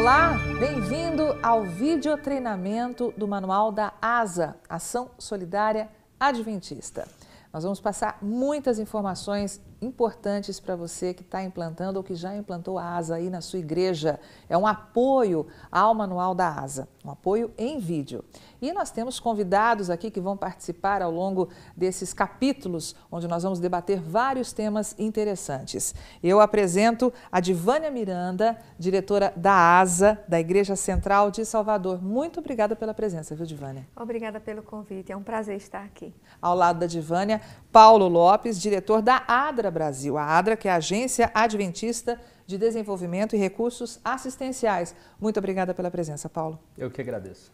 Olá, bem-vindo ao vídeo treinamento do Manual da ASA, Ação Solidária Adventista. Nós vamos passar muitas informações importantes para você que está implantando ou que já implantou a ASA aí na sua igreja. É um apoio ao Manual da ASA, um apoio em vídeo. E nós temos convidados aqui que vão participar ao longo desses capítulos, onde nós vamos debater vários temas interessantes. Eu apresento a Divânia Miranda, diretora da ASA, da Igreja Central de Salvador. Muito obrigada pela presença, viu, Divânia? Obrigada pelo convite, é um prazer estar aqui. Ao lado da Divânia, Paulo Lopes, diretor da ADRA Brasil. A ADRA, que é a Agência Adventista de Desenvolvimento e Recursos Assistenciais. Muito obrigada pela presença, Paulo. Eu que agradeço.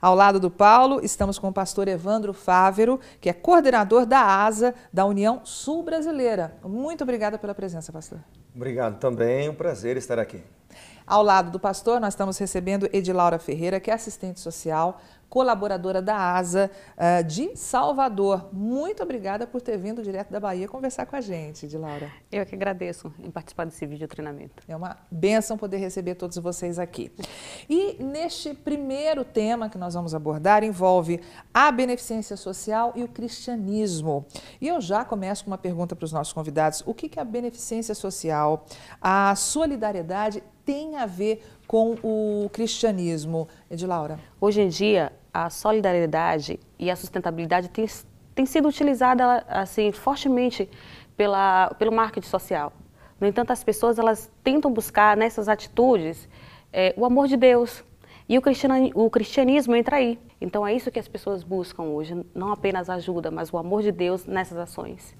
Ao lado do Paulo, estamos com o pastor Evandro Fávero, que é coordenador da ASA da União Sul Brasileira. Muito obrigada pela presença, pastor. Obrigado também, um prazer estar aqui. Ao lado do pastor, nós estamos recebendo Edilaura Ferreira, que é assistente social, colaboradora da ASA uh, de Salvador. Muito obrigada por ter vindo direto da Bahia conversar com a gente, de Laura. Eu é que agradeço em participar desse vídeo treinamento. É uma benção poder receber todos vocês aqui. E neste primeiro tema que nós vamos abordar envolve a beneficência social e o cristianismo. E eu já começo com uma pergunta para os nossos convidados. O que, que a beneficência social, a solidariedade tem a ver com o cristianismo, Laura? Hoje em dia, a solidariedade e a sustentabilidade tem, tem sido utilizada assim fortemente pela, pelo marketing social. No entanto, as pessoas elas tentam buscar nessas atitudes é, o amor de Deus, e o, cristianismo entra aí. Então é isso que as pessoas buscam hoje, não apenas ajuda, mas o amor de Deus nessas ações.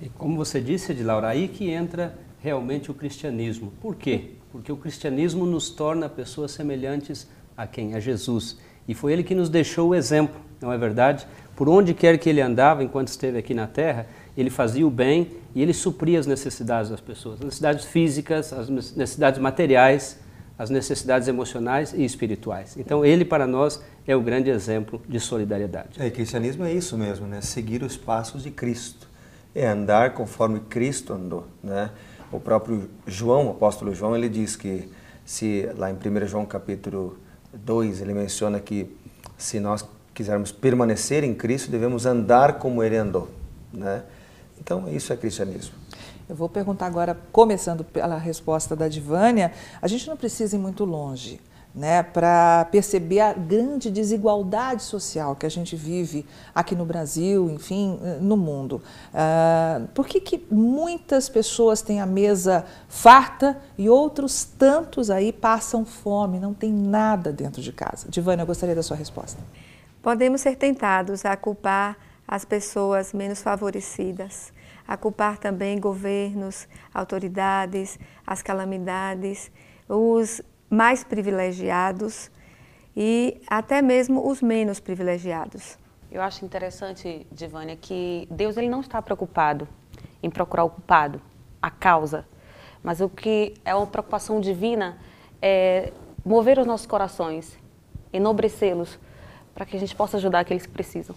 E como você disse, Laura aí que entra realmente o cristianismo. Por quê? Porque o cristianismo nos torna pessoas semelhantes a quem? A Jesus. E foi ele que nos deixou o exemplo, não é verdade? Por onde quer que ele andava, enquanto esteve aqui na Terra, ele fazia o bem e ele supria as necessidades das pessoas, as necessidades físicas, as necessidades materiais, as necessidades emocionais e espirituais. Então ele para nós é o grande exemplo de solidariedade. É, cristianismo é isso mesmo, né? Seguir os passos de Cristo, é andar conforme Cristo andou, né? O próprio João, o apóstolo João, ele diz que se lá em 1 João capítulo 2, ele menciona que se nós quisermos permanecer em Cristo, devemos andar como ele andou. Né? Então, isso é cristianismo. Eu vou perguntar agora, começando pela resposta da Divânia, a gente não precisa ir muito longe né, para perceber a grande desigualdade social que a gente vive aqui no Brasil, enfim, no mundo. Uh, por que, que muitas pessoas têm a mesa farta e outros tantos aí passam fome, não tem nada dentro de casa? Divana, eu gostaria da sua resposta. Podemos ser tentados a culpar as pessoas menos favorecidas, a culpar também governos, autoridades, as calamidades, os mais privilegiados e até mesmo os menos privilegiados. Eu acho interessante, Divânia, que Deus ele não está preocupado em procurar o culpado, a causa, mas o que é uma preocupação divina é mover os nossos corações, enobrecê-los, para que a gente possa ajudar aqueles que precisam.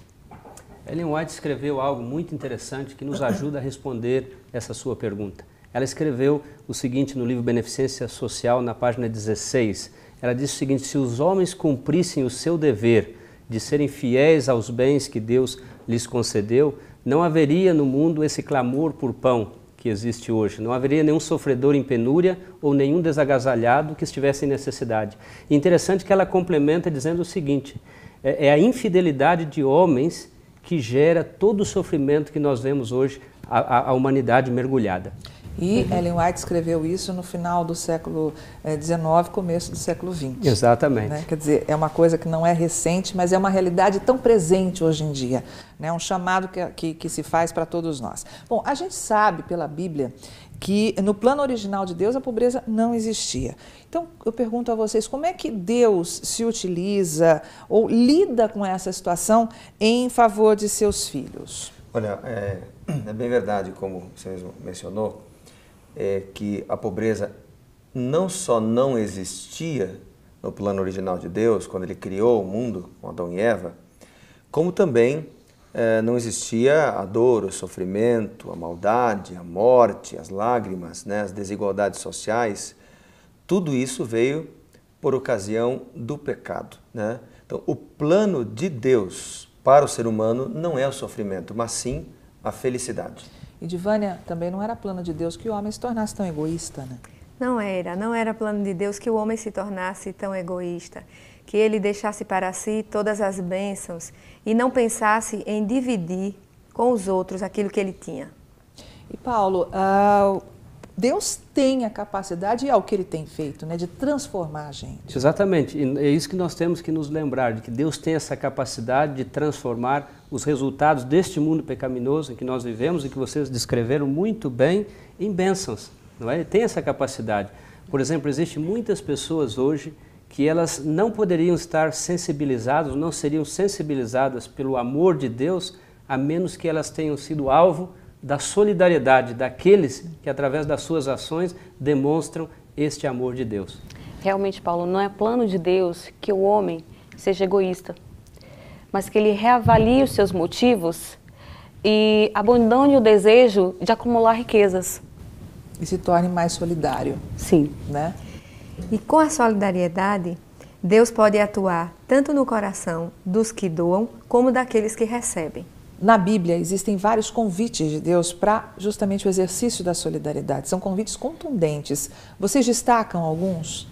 Ellen White escreveu algo muito interessante que nos ajuda a responder essa sua pergunta. Ela escreveu o seguinte no livro Beneficência Social, na página 16. Ela diz o seguinte: se os homens cumprissem o seu dever de serem fiéis aos bens que Deus lhes concedeu, não haveria no mundo esse clamor por pão que existe hoje. Não haveria nenhum sofredor em penúria ou nenhum desagasalhado que estivesse em necessidade. interessante que ela complementa dizendo o seguinte: é, é a infidelidade de homens que gera todo o sofrimento que nós vemos hoje a, a, a humanidade mergulhada. E uhum. Ellen White escreveu isso no final do século XIX, eh, começo do século XX. Exatamente. Né? Quer dizer, é uma coisa que não é recente, mas é uma realidade tão presente hoje em dia. Né? Um chamado que, que, que se faz para todos nós. Bom, a gente sabe pela Bíblia que no plano original de Deus a pobreza não existia. Então eu pergunto a vocês, como é que Deus se utiliza ou lida com essa situação em favor de seus filhos? Olha, é, é bem verdade, como você mesmo mencionou, é que a pobreza não só não existia no plano original de Deus, quando ele criou o mundo com Adão e Eva, como também é, não existia a dor, o sofrimento, a maldade, a morte, as lágrimas, né, as desigualdades sociais. Tudo isso veio por ocasião do pecado. Né? Então, o plano de Deus para o ser humano não é o sofrimento, mas sim a felicidade. E Divânia, também não era plano de Deus que o homem se tornasse tão egoísta, né? Não era, não era plano de Deus que o homem se tornasse tão egoísta, que ele deixasse para si todas as bênçãos e não pensasse em dividir com os outros aquilo que ele tinha. E Paulo, uh, Deus tem a capacidade, e é o que ele tem feito, né, de transformar a gente. Exatamente, e é isso que nós temos que nos lembrar, de que Deus tem essa capacidade de transformar os resultados deste mundo pecaminoso em que nós vivemos e que vocês descreveram muito bem em bênçãos, não é? Ele tem essa capacidade. Por exemplo, existem muitas pessoas hoje que elas não poderiam estar sensibilizadas, não seriam sensibilizadas pelo amor de Deus, a menos que elas tenham sido alvo da solidariedade daqueles que, através das suas ações, demonstram este amor de Deus. Realmente, Paulo, não é plano de Deus que o homem seja egoísta, mas que ele reavalie os seus motivos e abandone o desejo de acumular riquezas. E se torne mais solidário. Sim. Né? E com a solidariedade, Deus pode atuar tanto no coração dos que doam como daqueles que recebem. Na Bíblia existem vários convites de Deus para justamente o exercício da solidariedade. São convites contundentes. Vocês destacam alguns?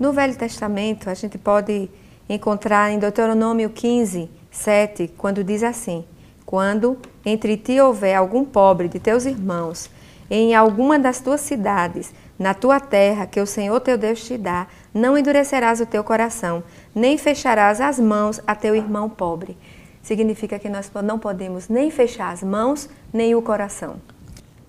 No Velho Testamento, a gente pode encontrar em Deuteronômio 15, 7, quando diz assim: Quando entre ti houver algum pobre de teus irmãos, em alguma das tuas cidades, na tua terra, que o Senhor teu Deus te dá, não endurecerás o teu coração, nem fecharás as mãos a teu irmão pobre significa que nós não podemos nem fechar as mãos, nem o coração.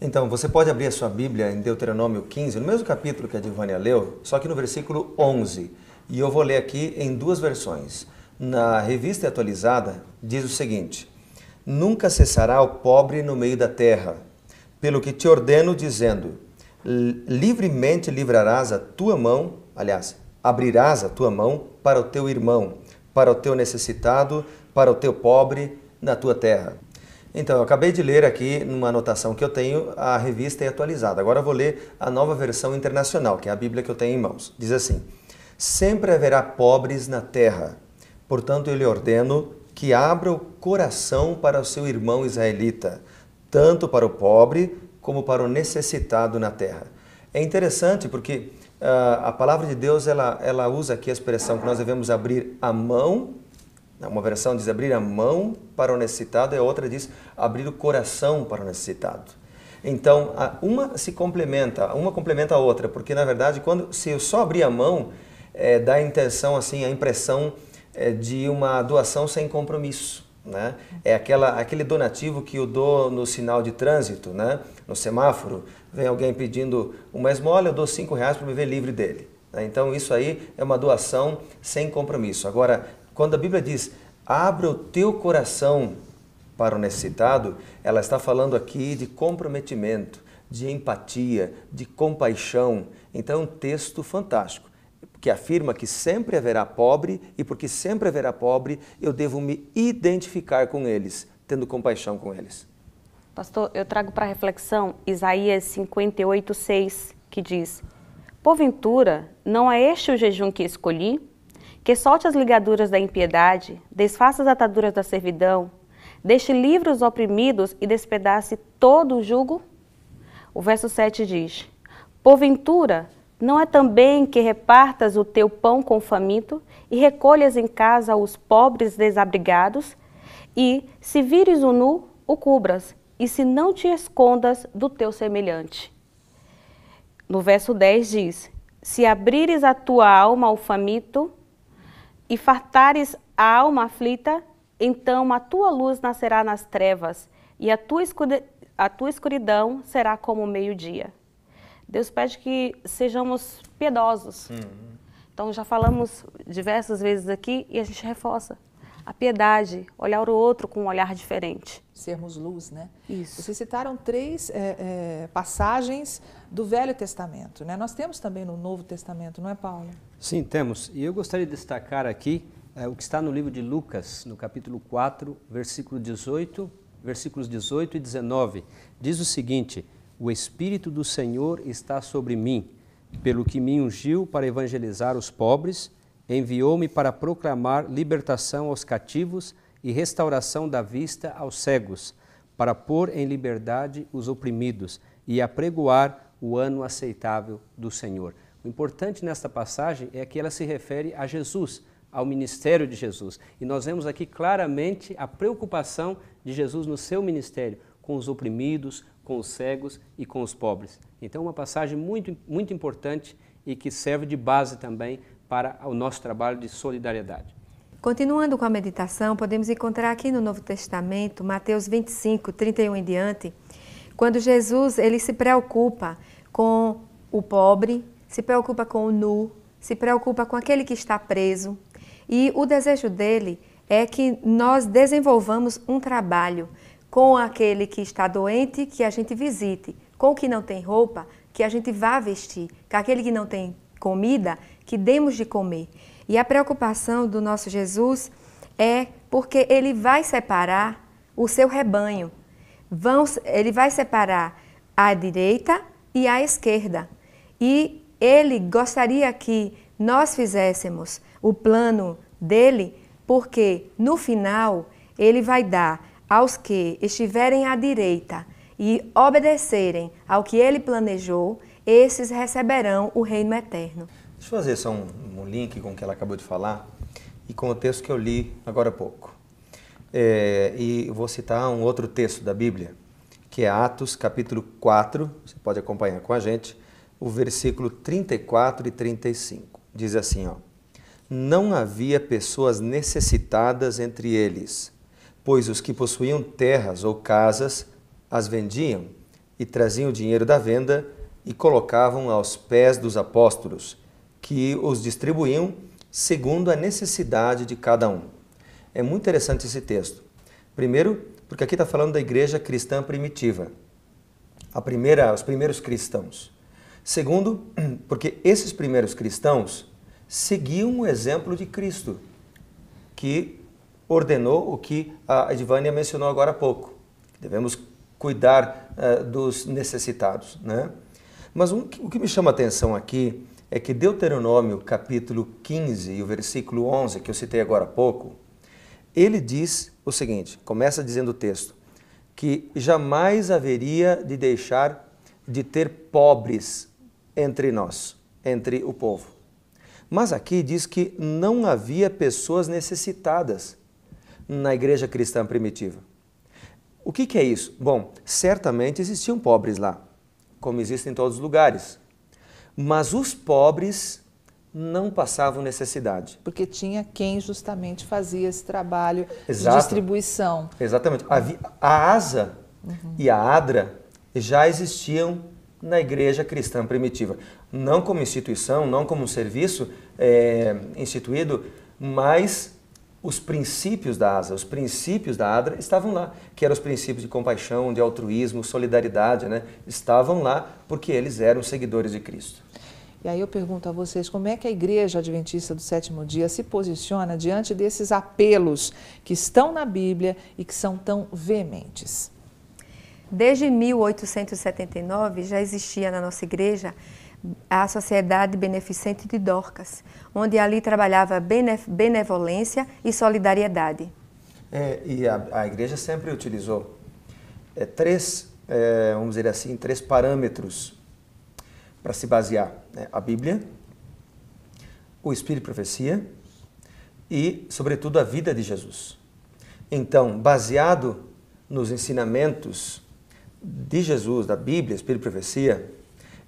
Então, você pode abrir a sua Bíblia em Deuteronômio 15, no mesmo capítulo que a Divânia leu, só que no versículo 11. E eu vou ler aqui em duas versões. Na revista atualizada, diz o seguinte: Nunca cessará o pobre no meio da terra, pelo que te ordeno, dizendo: livremente livrarás a tua mão, aliás, abrirás a tua mão para o teu irmão, para o teu necessitado, para o teu pobre na tua terra. Então, eu acabei de ler aqui, numa anotação que eu tenho, a revista é atualizada. Agora eu vou ler a nova versão internacional, que é a Bíblia que eu tenho em mãos. Diz assim: Sempre haverá pobres na terra, portanto, eu lhe ordeno que abra o coração para o seu irmão israelita, tanto para o pobre como para o necessitado na terra. É interessante porque ah, a palavra de Deus ela, ela usa aqui a expressão que nós devemos abrir a mão. Né? Uma versão diz abrir a mão para o necessitado, e a outra diz abrir o coração para o necessitado. Então, uma se complementa, uma complementa a outra, porque na verdade, quando se eu só abrir a mão, é, dá a intenção, assim, a impressão é, de uma doação sem compromisso. Né? É aquela, aquele donativo que eu dou no sinal de trânsito, né? no semáforo. Vem alguém pedindo uma esmola, eu dou cinco reais para me ver livre dele. Né? Então isso aí é uma doação sem compromisso. Agora, quando a Bíblia diz, abra o teu coração para o necessitado, ela está falando aqui de comprometimento, de empatia, de compaixão. Então é um texto fantástico que afirma que sempre haverá pobre e porque sempre haverá pobre, eu devo me identificar com eles, tendo compaixão com eles. Pastor, eu trago para reflexão Isaías 58, 6, que diz: Porventura, não é este o jejum que escolhi? Que solte as ligaduras da impiedade, desfaça as ataduras da servidão, deixe livre os oprimidos e despedace todo o jugo? O verso 7 diz: Porventura, não é também que repartas o teu pão com o faminto e recolhas em casa os pobres desabrigados? E, se vires o nu, o cubras, e se não te escondas do teu semelhante. No verso 10 diz: Se abrires a tua alma ao faminto e fartares a alma aflita, então a tua luz nascerá nas trevas, e a tua, escuridão será como o meio-dia. Deus pede que sejamos piedosos. Uhum. Então já falamos diversas vezes aqui e a gente reforça a piedade, olhar o outro com um olhar diferente. Sermos luz, né? Isso. Vocês citaram três é, é, passagens do Velho Testamento, né? Nós temos também no Novo Testamento, não é, Paulo? Sim, temos. E eu gostaria de destacar aqui é, o que está no livro de Lucas, no capítulo 4, versículo 18, versículos 18 e 19. Diz o seguinte: o Espírito do Senhor está sobre mim, pelo que me ungiu para evangelizar os pobres, enviou-me para proclamar libertação aos cativos e restauração da vista aos cegos, para pôr em liberdade os oprimidos e apregoar o ano aceitável do Senhor. O importante nesta passagem é que ela se refere a Jesus, ao ministério de Jesus. E nós vemos aqui claramente a preocupação de Jesus no seu ministério com os oprimidos, com os cegos e com os pobres. Então, uma passagem muito, muito importante e que serve de base também para o nosso trabalho de solidariedade. Continuando com a meditação, podemos encontrar aqui no Novo Testamento, Mateus 25, 31 em diante, quando Jesus ele se preocupa com o pobre, se preocupa com o nu, se preocupa com aquele que está preso. E o desejo dele é que nós desenvolvamos um trabalho com aquele que está doente, que a gente visite, com o que não tem roupa, que a gente vá vestir, com aquele que não tem comida, que demos de comer. E a preocupação do nosso Jesus é porque ele vai separar o seu rebanho. Vão, ele vai separar a direita e a esquerda. E ele gostaria que nós fizéssemos o plano dele, porque no final ele vai dar aos que estiverem à direita e obedecerem ao que ele planejou, esses receberão o reino eterno. Deixa eu fazer só um, um link com o que ela acabou de falar e com o texto que eu li agora há pouco. É, e vou citar um outro texto da Bíblia, que é Atos capítulo 4, você pode acompanhar com a gente, o versículo 34 e 35. Diz assim, ó: Não havia pessoas necessitadas entre eles pois os que possuíam terras ou casas as vendiam e traziam o dinheiro da venda e colocavam aos pés dos apóstolos, que os distribuíam segundo a necessidade de cada um. É muito interessante esse texto. Primeiro, porque aqui está falando da igreja cristã primitiva, a primeira, os primeiros cristãos. Segundo, porque esses primeiros cristãos seguiam o exemplo de Cristo, que ordenou o que a Edvânia mencionou agora há pouco. Devemos cuidar uh, dos necessitados. Né? Mas um, o que me chama a atenção aqui é que Deuteronômio, capítulo 15 e o versículo 11, que eu citei agora há pouco, ele diz o seguinte, começa dizendo o texto, que jamais haveria de deixar de ter pobres entre nós, entre o povo. Mas aqui diz que não havia pessoas necessitadas na igreja cristã primitiva. O que, que é isso? Bom, certamente existiam pobres lá, como existem em todos os lugares. Mas os pobres não passavam necessidade. Porque tinha quem justamente fazia esse trabalho Exato. de distribuição. Exatamente. A, ASA uhum. e a ADRA já existiam na igreja cristã primitiva. Não como instituição, não como um serviço é, instituído, mas os princípios da ASA, os princípios da ADRA estavam lá, que eram os princípios de compaixão, de altruísmo, solidariedade, né? Estavam lá porque eles eram seguidores de Cristo. E aí eu pergunto a vocês, como é que a Igreja Adventista do Sétimo Dia se posiciona diante desses apelos que estão na Bíblia e que são tão veementes? Desde 1879 já existia na nossa igreja a Sociedade Beneficente de Dorcas, onde ali trabalhava benevolência e solidariedade. É, e a, a, igreja sempre utilizou é, três, é, vamos dizer assim, três parâmetros para se basear: né? a Bíblia, o Espírito de Profecia e, sobretudo, a vida de Jesus. Então, baseado nos ensinamentos de Jesus, da Bíblia, Espírito e Profecia,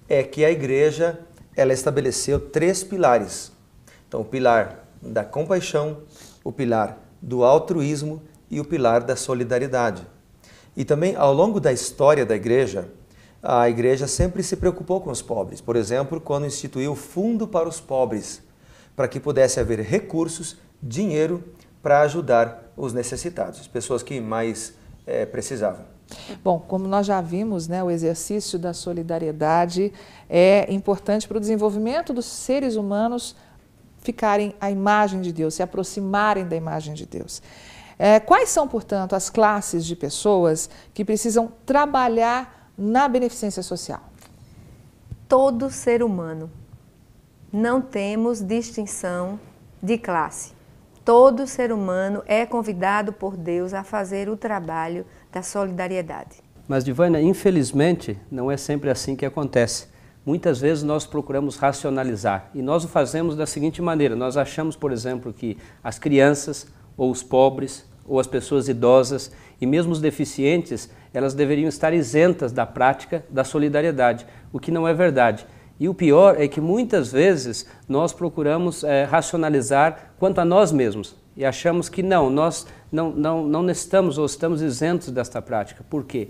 é que a igreja ela estabeleceu três pilares. Então, o pilar da compaixão, o pilar do altruísmo e o pilar da solidariedade. E também, ao longo da história da igreja, a igreja sempre se preocupou com os pobres. Por exemplo, quando instituiu o Fundo para os Pobres, para que pudesse haver recursos, dinheiro para ajudar os necessitados, pessoas que mais é, precisavam. Bom, como nós já vimos, né, o exercício da solidariedade é importante para o desenvolvimento dos seres humanos ficarem à imagem de Deus, se aproximarem da imagem de Deus. É, quais são, portanto, as classes de pessoas que precisam trabalhar na beneficência social? Todo ser humano. Não temos distinção de classe todo ser humano é convidado por Deus a fazer o trabalho da solidariedade. Mas, Divana, infelizmente, não é sempre assim que acontece. Muitas vezes nós procuramos racionalizar e nós o fazemos da seguinte maneira: nós achamos, por exemplo, que as crianças ou os pobres ou as pessoas idosas e mesmo os deficientes, elas deveriam estar isentas da prática da solidariedade, o que não é verdade. E o pior é que muitas vezes nós procuramos é, racionalizar quanto a nós mesmos e achamos que não, nós não, não, não estamos ou estamos isentos desta prática. Por quê?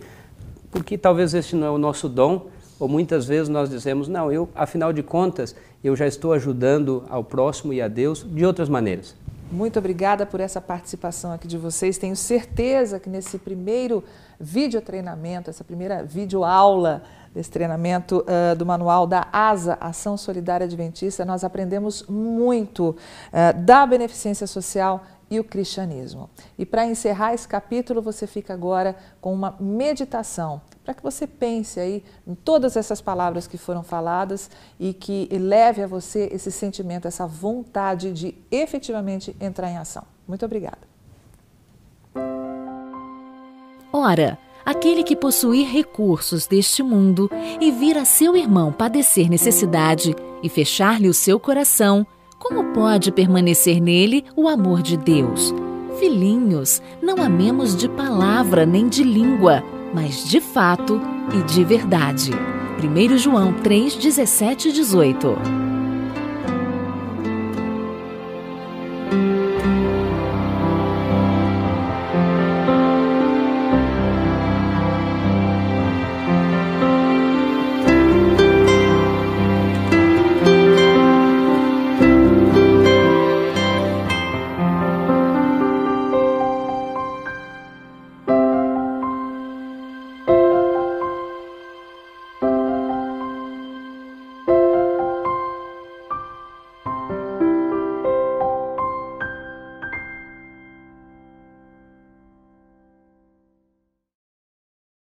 Porque talvez este não é o nosso dom, ou muitas vezes nós dizemos, não, eu, afinal de contas, eu já estou ajudando ao próximo e a Deus de outras maneiras. Muito obrigada por essa participação aqui de vocês. Tenho certeza que nesse primeiro videotreinamento, essa primeira vídeo aula desse treinamento uh, do manual da ASA, Ação Solidária Adventista, nós aprendemos muito uh, da beneficência social e o cristianismo. E para encerrar esse capítulo, você fica agora com uma meditação para que você pense aí em todas essas palavras que foram faladas e que leve a você esse sentimento, essa vontade de efetivamente entrar em ação. Muito obrigada. Ora, aquele que possuir recursos deste mundo e vir a seu irmão padecer necessidade e fechar-lhe o seu coração, como pode permanecer nele o amor de Deus? Filhinhos, não amemos de palavra nem de língua, mas de fato e de verdade. 1 João 3, 17 e 18.